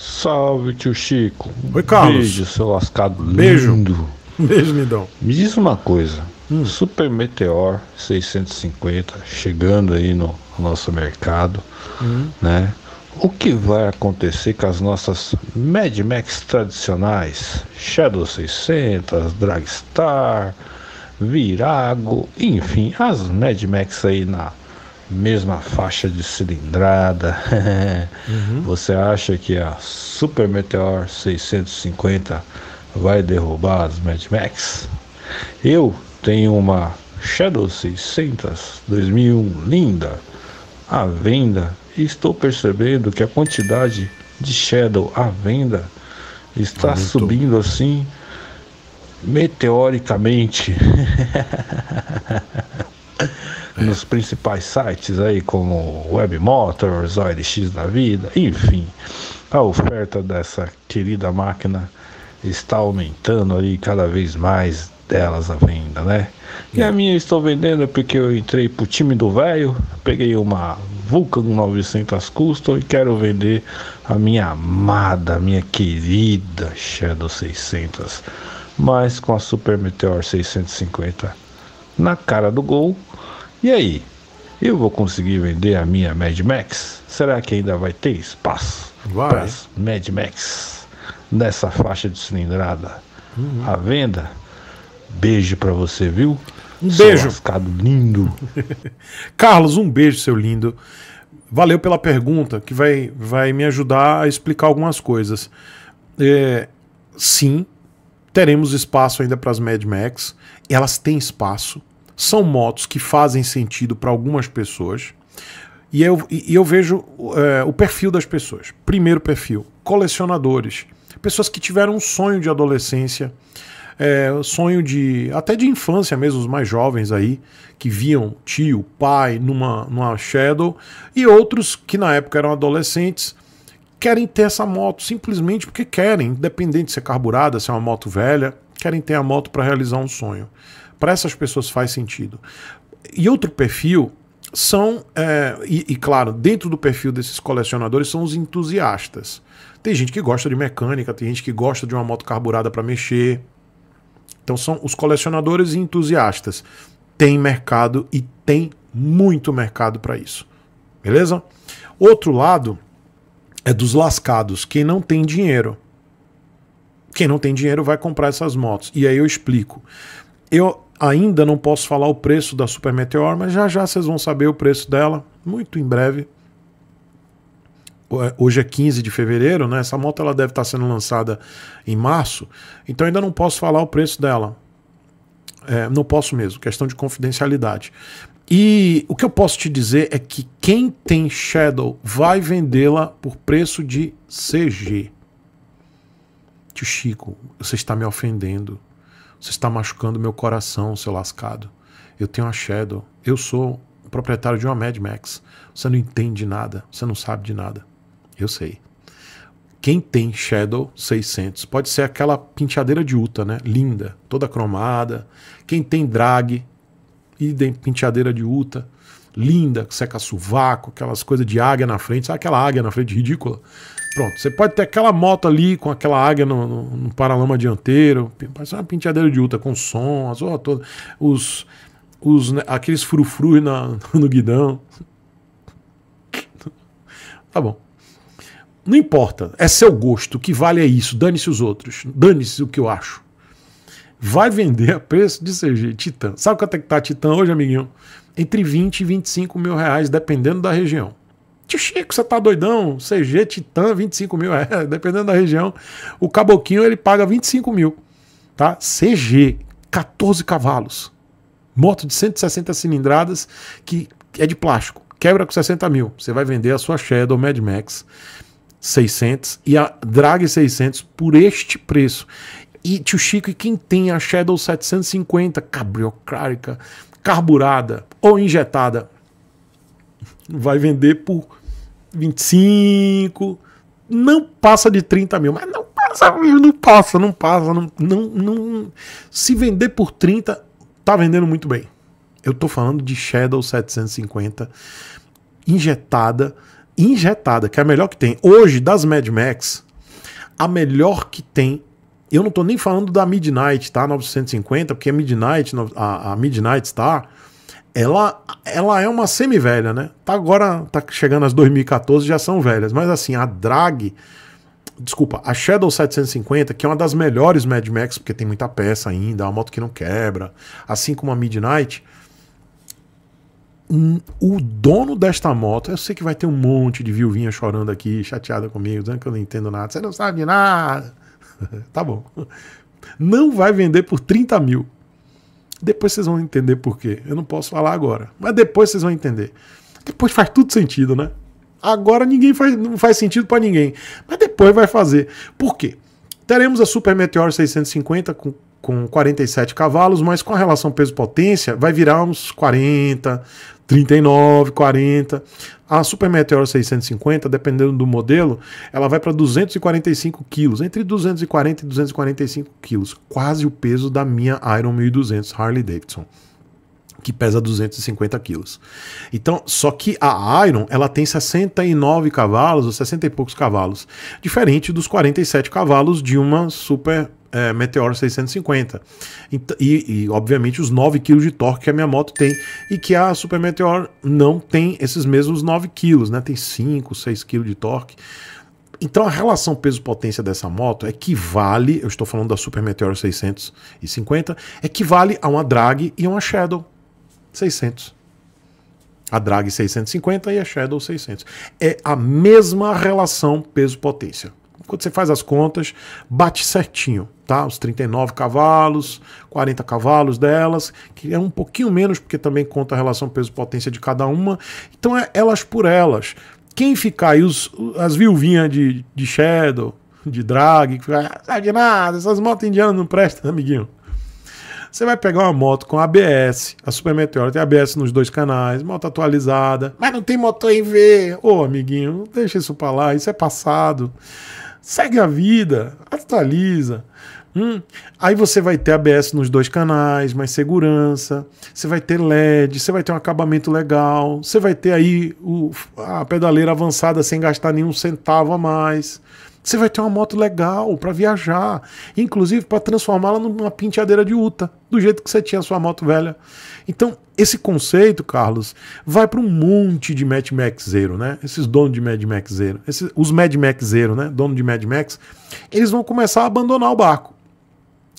Salve, tio Chico. Oi, Carlos. Beijo, seu lascado Beijo. lindo. Beijo, Midão. Me diz uma coisa. Hum. Super Meteor 650 chegando aí no nosso mercado, hum. né? O que vai acontecer com as nossas Mad Max tradicionais? Shadow 600, Dragstar, Virago, enfim, as Mad Max aí na mesma faixa de cilindrada. uhum. Você acha que a Super Meteor 650 vai derrubar as Mad Max? Eu tenho uma Shadow 600 2001 linda à venda e estou percebendo que a quantidade de Shadow à venda está subindo assim meteoricamente. É. nos principais sites aí como Web Motors, OLX da vida, enfim. A oferta dessa querida máquina está aumentando aí cada vez mais delas à venda, né? E é. a minha eu estou vendendo porque eu entrei pro time do velho, peguei uma Vulcan 900 Custom e quero vender a minha amada, minha querida Shadow 600, mas com a Super Meteor 650 na cara do gol e aí, eu vou conseguir vender a minha Mad Max? Será que ainda vai ter espaço para Mad Max nessa faixa de cilindrada? Uhum. venda? Beijo para você, viu? Um beijo. Ficado lindo. Carlos, um beijo, seu lindo. Valeu pela pergunta, que vai, vai me ajudar a explicar algumas coisas. É, sim, teremos espaço ainda para as Mad Max. Elas têm espaço são motos que fazem sentido para algumas pessoas. E eu, e eu vejo é, o perfil das pessoas. Primeiro perfil: colecionadores. Pessoas que tiveram um sonho de adolescência, é, sonho de. até de infância mesmo, os mais jovens aí, que viam tio, pai numa, numa Shadow, e outros que na época eram adolescentes, querem ter essa moto simplesmente porque querem, independente de ser carburada, se é uma moto velha, querem ter a moto para realizar um sonho. Para essas pessoas faz sentido. E outro perfil são, é, e, e, claro, dentro do perfil desses colecionadores são os entusiastas. Tem gente que gosta de mecânica, tem gente que gosta de uma moto carburada para mexer. Então são os colecionadores e entusiastas. Tem mercado e tem muito mercado para isso. Beleza? Outro lado é dos lascados, quem não tem dinheiro. Quem não tem dinheiro vai comprar essas motos. E aí eu explico. Eu Ainda não posso falar o preço da Super Meteor, mas já já vocês vão saber o preço dela, muito em breve. É, hoje é 15 de fevereiro, né? Essa moto ela deve estar sendo lançada em março, então ainda não posso falar o preço dela. É, não posso mesmo, questão de confidencialidade. E o que eu posso te dizer é que quem tem Shadow vai vendê-la por preço de CG. Tio Chico, você está me ofendendo. Você está machucando meu coração, seu lascado. Eu tenho a Shadow. Eu sou o proprietário de uma Mad Max. Você não entende nada. Você não sabe de nada. Eu sei. Quem tem Shadow 600 pode ser aquela penteadeira de Uta, né? Linda, toda cromada. Quem tem drag e penteadeira de Uta, linda, que seca sovaco, aquelas coisas de águia na frente, sabe aquela águia na frente ridícula? Pronto, você pode ter aquela moto ali com aquela águia no, no, no paralama dianteiro, parece uma penteadeira de uta com som, as horas todas, os, os, né, aqueles frufru na, no guidão. Tá bom. Não importa, é seu gosto, o que vale é isso, dane-se os outros, dane-se o que eu acho. Vai vender a preço de CG, Titã. Sabe quanto é que tá Titã hoje, amiguinho? Entre 20 e 25 mil reais, dependendo da região. Tio Chico, você tá doidão? CG Titan, 25 mil. É, dependendo da região. O Caboquinho ele paga 25 mil. Tá? CG, 14 cavalos. Moto de 160 cilindradas que é de plástico. Quebra com 60 mil. Você vai vender a sua Shadow Mad Max 600 e a Drag 600 por este preço. E tio Chico, e quem tem a Shadow 750 cabriocrática, carburada ou injetada, vai vender por 25, não passa de 30 mil, mas não passa, não passa, não passa, não, não, não. Se vender por 30, tá vendendo muito bem. Eu tô falando de Shadow 750 injetada, injetada, que é a melhor que tem. Hoje, das Mad Max, a melhor que tem. Eu não tô nem falando da Midnight, tá? 950, porque a Midnight, a, a Midnight Star ela, ela é uma semi-velha, né? Tá agora, tá chegando às 2014, já são velhas. Mas assim, a drag. Desculpa, a Shadow 750, que é uma das melhores Mad Max, porque tem muita peça ainda, é uma moto que não quebra, assim como a Midnight. Um, o dono desta moto, eu sei que vai ter um monte de viuvinha chorando aqui, chateada comigo, dizendo que eu não entendo nada. Você não sabe de nada. tá bom. Não vai vender por 30 mil. Depois vocês vão entender por quê. Eu não posso falar agora, mas depois vocês vão entender. Depois faz tudo sentido, né? Agora ninguém faz, não faz sentido para ninguém, mas depois vai fazer. Por quê? Teremos a Super Meteor 650 com com 47 cavalos, mas com a relação peso-potência vai virar uns 40, 39, 40. A Super Meteor 650, dependendo do modelo, ela vai para 245 quilos, entre 240 e 245 quilos, quase o peso da minha Iron 1200 Harley Davidson que pesa 250 quilos. Então, só que a Iron ela tem 69 cavalos ou 60 e poucos cavalos, diferente dos 47 cavalos de uma super é, Meteor 650. E, e, obviamente, os 9 kg de torque que a minha moto tem e que a Super Meteor não tem esses mesmos 9 kg, né? Tem 5, 6 kg de torque. Então, a relação peso-potência dessa moto equivale, é eu estou falando da Super Meteor 650, equivale a uma drag e uma Shadow 600. A drag 650 e a Shadow 600. É a mesma relação peso-potência quando você faz as contas, bate certinho, tá? Os 39 cavalos, 40 cavalos delas, que é um pouquinho menos, porque também conta a relação peso-potência de cada uma. Então é elas por elas. Quem ficar aí, os, as viuvinhas de, de Shadow, de drag, que fica, ah, de nada, essas motos indianas não prestam, amiguinho. Você vai pegar uma moto com ABS, a Super Meteora tem ABS nos dois canais, moto atualizada, mas não tem motor em V. Ô, amiguinho, deixa isso pra lá, isso é passado. Segue a vida, atualiza. Hum. Aí você vai ter ABS nos dois canais, mais segurança, você vai ter LED, você vai ter um acabamento legal, você vai ter aí o, a pedaleira avançada sem gastar nenhum centavo a mais. Você vai ter uma moto legal para viajar, inclusive para transformá-la numa penteadeira de Uta, do jeito que você tinha a sua moto velha. Então, esse conceito, Carlos, vai para um monte de Mad Max Zero, né? Esses donos de Mad Max Zero, esses, os Mad Max Zero, né? Dono de Mad Max, eles vão começar a abandonar o barco.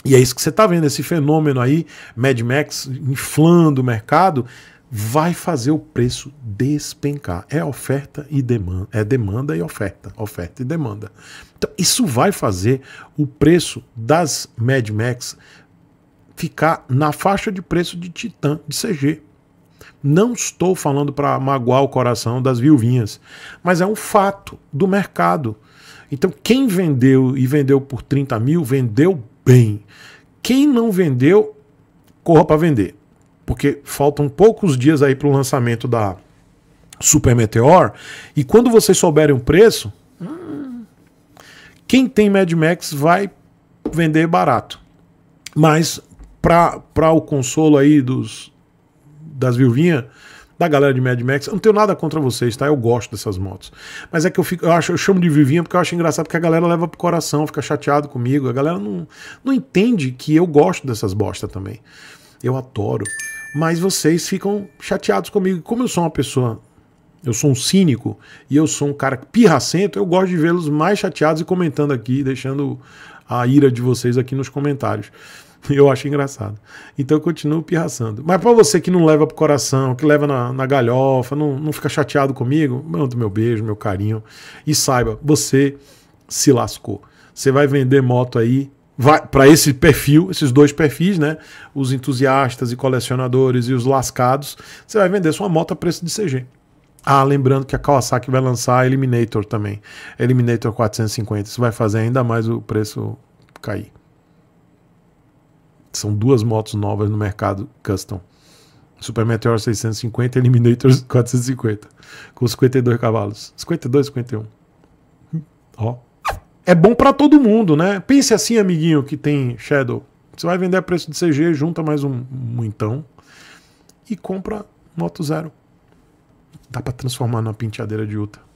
E é isso que você está vendo, esse fenômeno aí, Mad Max inflando o mercado, vai fazer o preço despencar. É oferta e demanda, é demanda e oferta, oferta e demanda. Então, isso vai fazer o preço das Mad Max ficar na faixa de preço de Titan de CG. Não estou falando para magoar o coração das viuvinhas, mas é um fato do mercado. Então, quem vendeu e vendeu por 30 mil, vendeu bem. Quem não vendeu, corra para vender porque faltam poucos dias aí para o lançamento da Super Meteor. E quando vocês souberem o preço, quem tem Mad Max vai vender barato. Mas para o consolo aí dos das viuvinhas, da galera de Mad Max, eu não tenho nada contra vocês, tá? Eu gosto dessas motos. Mas é que eu fico, eu, acho, eu chamo de viuvinha porque eu acho engraçado porque a galera leva pro coração, fica chateado comigo, a galera não, não entende que eu gosto dessas bosta também. Eu adoro mas vocês ficam chateados comigo. Como eu sou uma pessoa, eu sou um cínico e eu sou um cara pirracento, eu gosto de vê-los mais chateados e comentando aqui, deixando a ira de vocês aqui nos comentários. Eu acho engraçado. Então eu continuo pirraçando. Mas para você que não leva pro coração, que leva na, na galhofa, não, não fica chateado comigo, manda meu beijo, meu carinho. E saiba, você se lascou. Você vai vender moto aí para esse perfil, esses dois perfis, né? Os entusiastas e colecionadores e os lascados, você vai vender sua moto a preço de CG. Ah, lembrando que a Kawasaki vai lançar a Eliminator também. Eliminator 450. Isso vai fazer ainda mais o preço cair. São duas motos novas no mercado custom. Super Meteor 650 Eliminator 450. Com 52 cavalos. 52, 51. Ó. Oh é bom para todo mundo, né? Pense assim, amiguinho, que tem Shadow. Você vai vender a preço de CG, junta mais um, então e compra moto zero. Dá para transformar numa penteadeira de Utah.